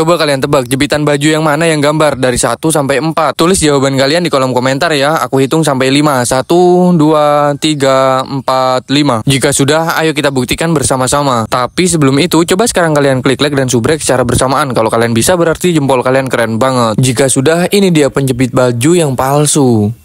Coba kalian tebak jepitan baju yang mana yang gambar dari 1 sampai 4. Tulis jawaban kalian di kolom komentar ya. Aku hitung sampai 5. 1 2 3 4 5. Jika sudah, ayo kita buktikan bersama-sama. Tapi sebelum itu, coba sekarang kalian klik like dan subrek secara bersamaan. Kalau kalian bisa berarti jempol kalian keren banget. Jika sudah, ini dia penjepit baju yang palsu.